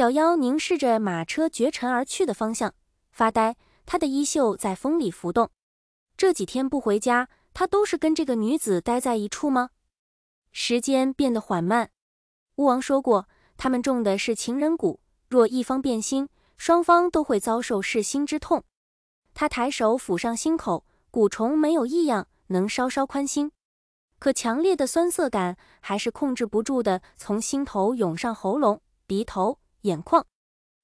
小妖凝视着马车绝尘而去的方向，发呆。他的衣袖在风里浮动。这几天不回家，他都是跟这个女子待在一处吗？时间变得缓慢。巫王说过，他们种的是情人蛊，若一方变心，双方都会遭受噬心之痛。他抬手抚上心口，蛊虫没有异样，能稍稍宽心。可强烈的酸涩感还是控制不住的从心头涌上喉咙、鼻头。眼眶，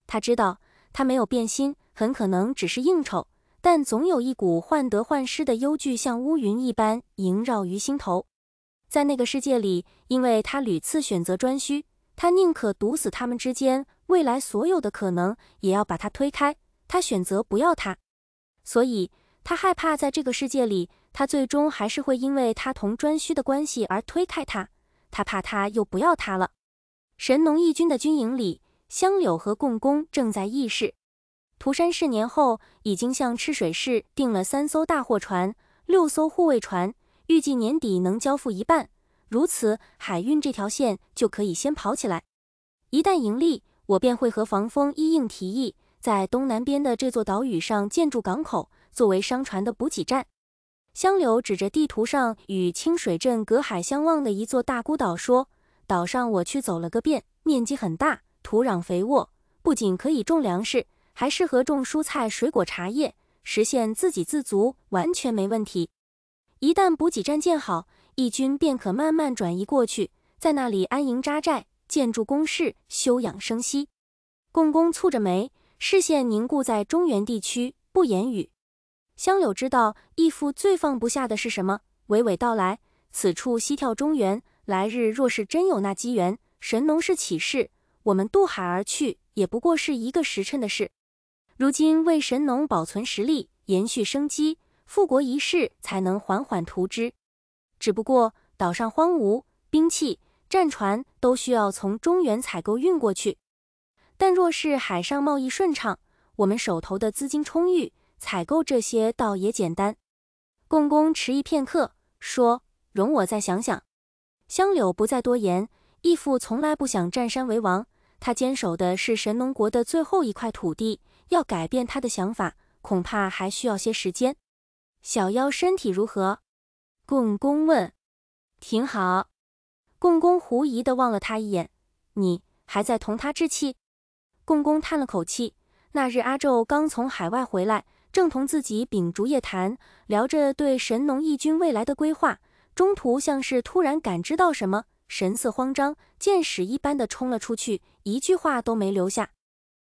他知道他没有变心，很可能只是应酬，但总有一股患得患失的忧惧像乌云一般萦绕于心头。在那个世界里，因为他屡次选择专需，他宁可堵死他们之间未来所有的可能，也要把他推开。他选择不要他，所以他害怕在这个世界里，他最终还是会因为他同专需的关系而推开他。他怕他又不要他了。神农义军的军营里。香柳和共工正在议事。涂山四年后，已经向赤水市订了三艘大货船、六艘护卫船，预计年底能交付一半。如此，海运这条线就可以先跑起来。一旦盈利，我便会和防风一应提议，在东南边的这座岛屿上建筑港口，作为商船的补给站。香柳指着地图上与清水镇隔海相望的一座大孤岛说：“岛上我去走了个遍，面积很大。”土壤肥沃，不仅可以种粮食，还适合种蔬菜、水果、茶叶，实现自给自足，完全没问题。一旦补给站建好，义军便可慢慢转移过去，在那里安营扎寨，建筑工事，休养生息。共工蹙着眉，视线凝固在中原地区，不言语。香柳知道义父最放不下的是什么，娓娓道来：“此处西眺中原，来日若是真有那机缘，神农氏起事。”我们渡海而去，也不过是一个时辰的事。如今为神农保存实力，延续生机，复国一事才能缓缓图之。只不过岛上荒芜，兵器、战船都需要从中原采购运过去。但若是海上贸易顺畅，我们手头的资金充裕，采购这些倒也简单。共工迟疑片刻，说：“容我再想想。”香柳不再多言，义父从来不想占山为王。他坚守的是神农国的最后一块土地，要改变他的想法，恐怕还需要些时间。小妖身体如何？共工问。挺好。共工狐疑的望了他一眼。你还在同他置气？共工叹了口气。那日阿昼刚从海外回来，正同自己秉烛夜谈，聊着对神农义军未来的规划，中途像是突然感知到什么。神色慌张，箭矢一般的冲了出去，一句话都没留下。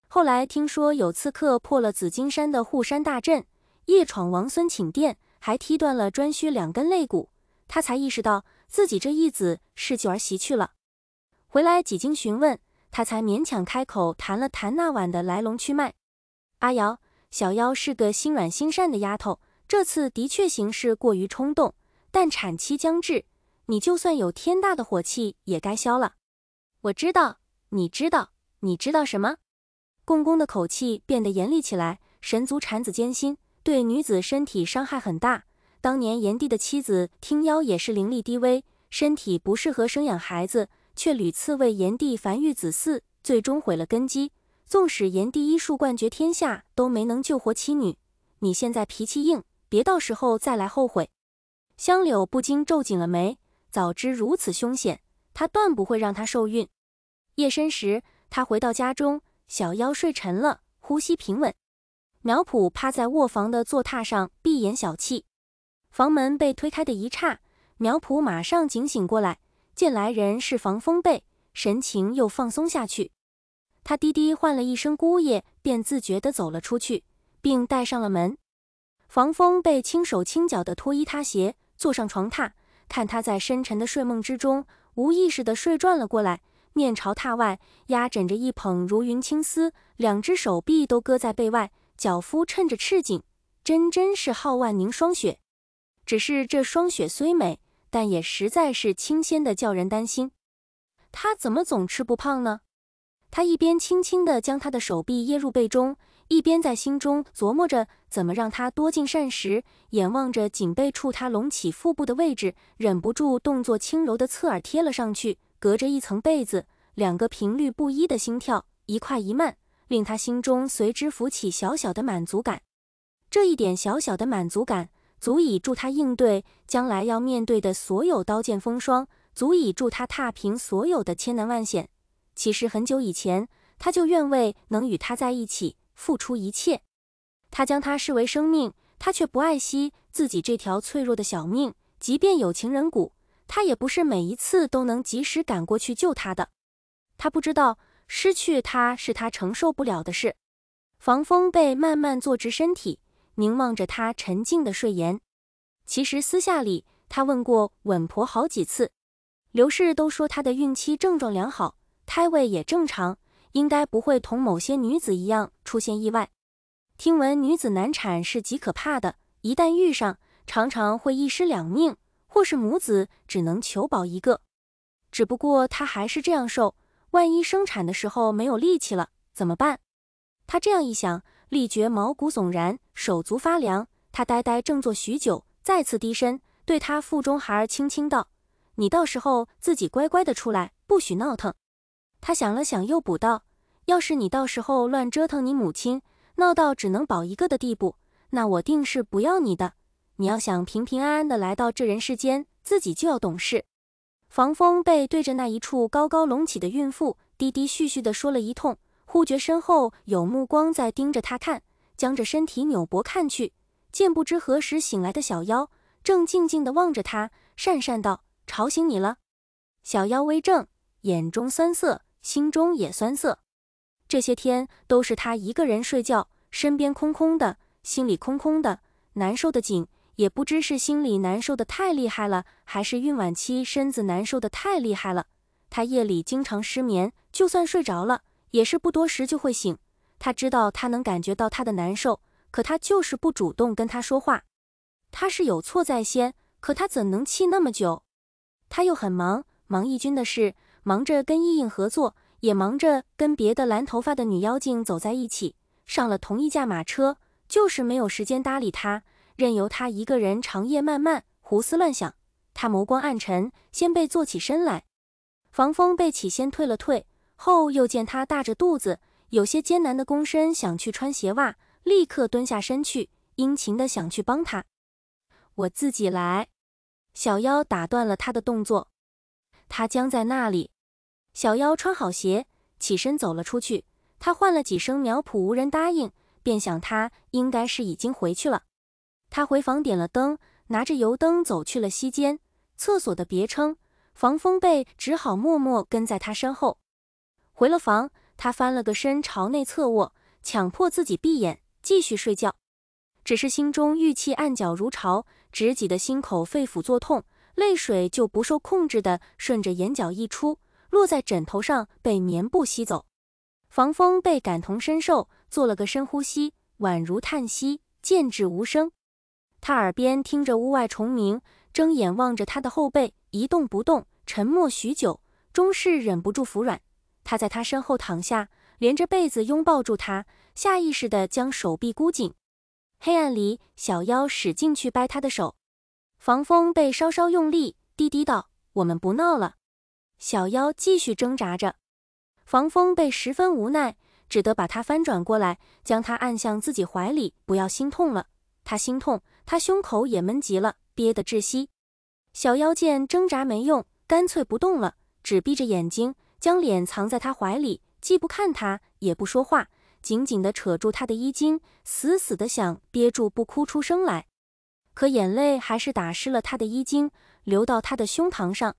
后来听说有刺客破了紫金山的护山大阵，夜闯王孙寝殿，还踢断了颛顼两根肋骨，他才意识到自己这义子是九儿袭去了。回来几经询问，他才勉强开口谈了谈那晚的来龙去脉。阿瑶，小妖是个心软心善的丫头，这次的确行事过于冲动，但产期将至。你就算有天大的火气也该消了。我知道，你知道，你知道什么？共工的口气变得严厉起来。神族产子艰辛，对女子身体伤害很大。当年炎帝的妻子听妖也是灵力低微，身体不适合生养孩子，却屡次为炎帝繁育子嗣，最终毁了根基。纵使炎帝医术冠绝天下，都没能救活妻女。你现在脾气硬，别到时候再来后悔。香柳不禁皱紧了眉。早知如此凶险，他断不会让她受孕。夜深时，他回到家中，小妖睡沉了，呼吸平稳。苗圃趴在卧房的坐榻上闭眼小憩。房门被推开的一刹，苗圃马上警醒过来，见来人是防风被，神情又放松下去。他低低唤了一声“姑爷”，便自觉地走了出去，并带上了门。防风被轻手轻脚地脱衣擦鞋，坐上床榻。看他在深沉的睡梦之中，无意识的睡转了过来，面朝榻外，压枕着一捧如云青丝，两只手臂都搁在背外，脚夫衬着赤颈，真真是皓万凝霜雪。只是这霜雪虽美，但也实在是清鲜的叫人担心，他怎么总吃不胖呢？他一边轻轻的将他的手臂掖入被中。一边在心中琢磨着怎么让他多进膳食，眼望着颈背处他隆起腹部的位置，忍不住动作轻柔的侧耳贴了上去，隔着一层被子，两个频率不一的心跳，一快一慢，令他心中随之浮起小小的满足感。这一点小小的满足感，足以助他应对将来要面对的所有刀剑风霜，足以助他踏平所有的千难万险。其实很久以前，他就愿为能与他在一起。付出一切，他将他视为生命，他却不爱惜自己这条脆弱的小命。即便有情人骨，他也不是每一次都能及时赶过去救他的。他不知道失去他是他承受不了的事。防风被慢慢坐直身体，凝望着他沉静的睡颜。其实私下里，他问过稳婆好几次，刘氏都说她的孕期症状良好，胎位也正常。应该不会同某些女子一样出现意外。听闻女子难产是极可怕的，一旦遇上，常常会一尸两命，或是母子只能求保一个。只不过她还是这样瘦，万一生产的时候没有力气了怎么办？她这样一想，立觉毛骨悚然，手足发凉。她呆呆正坐许久，再次低身，对她腹中孩儿轻轻道：“你到时候自己乖乖的出来，不许闹腾。”他想了想，又补道：“要是你到时候乱折腾，你母亲闹到只能保一个的地步，那我定是不要你的。你要想平平安安的来到这人世间，自己就要懂事。”房风背对着那一处高高隆起的孕妇，低低絮絮的说了一通，忽觉身后有目光在盯着他看，僵着身体扭脖看去，见不知何时醒来的小妖正静静的望着他，讪讪道：“吵醒你了。”小妖微怔，眼中酸涩。心中也酸涩，这些天都是他一个人睡觉，身边空空的，心里空空的，难受的紧。也不知是心里难受的太厉害了，还是孕晚期身子难受的太厉害了。他夜里经常失眠，就算睡着了，也是不多时就会醒。他知道他能感觉到他的难受，可他就是不主动跟他说话。他是有错在先，可他怎能气那么久？他又很忙，忙义军的事。忙着跟伊颖合作，也忙着跟别的蓝头发的女妖精走在一起，上了同一架马车，就是没有时间搭理她，任由她一个人长夜漫漫，胡思乱想。他眸光暗沉，先被坐起身来，防风被起先退了退，后又见他大着肚子，有些艰难的躬身想去穿鞋袜，立刻蹲下身去，殷勤的想去帮他。我自己来，小妖打断了他的动作。他僵在那里，小妖穿好鞋，起身走了出去。他唤了几声苗圃，无人答应，便想他应该是已经回去了。他回房点了灯，拿着油灯走去了西间，厕所的别称。防风被只好默默跟在他身后。回了房，他翻了个身，朝内侧卧，强迫自己闭眼继续睡觉，只是心中郁气暗绞如潮，直挤得心口肺腑作痛。泪水就不受控制地顺着眼角溢出，落在枕头上，被棉布吸走。防风被感同身受，做了个深呼吸，宛如叹息，见至无声。他耳边听着屋外虫鸣，睁眼望着他的后背一动不动，沉默许久，终是忍不住服软。他在他身后躺下，连着被子拥抱住他，下意识地将手臂箍紧。黑暗里，小妖使劲去掰他的手。防风被稍稍用力，低低道：“我们不闹了。”小妖继续挣扎着，防风被十分无奈，只得把他翻转过来，将他按向自己怀里。不要心痛了，他心痛，他胸口也闷极了，憋得窒息。小妖见挣扎没用，干脆不动了，只闭着眼睛，将脸藏在他怀里，既不看他，也不说话，紧紧的扯住他的衣襟，死死的想憋住不哭出声来。可眼泪还是打湿了他的衣襟，流到他的胸膛上。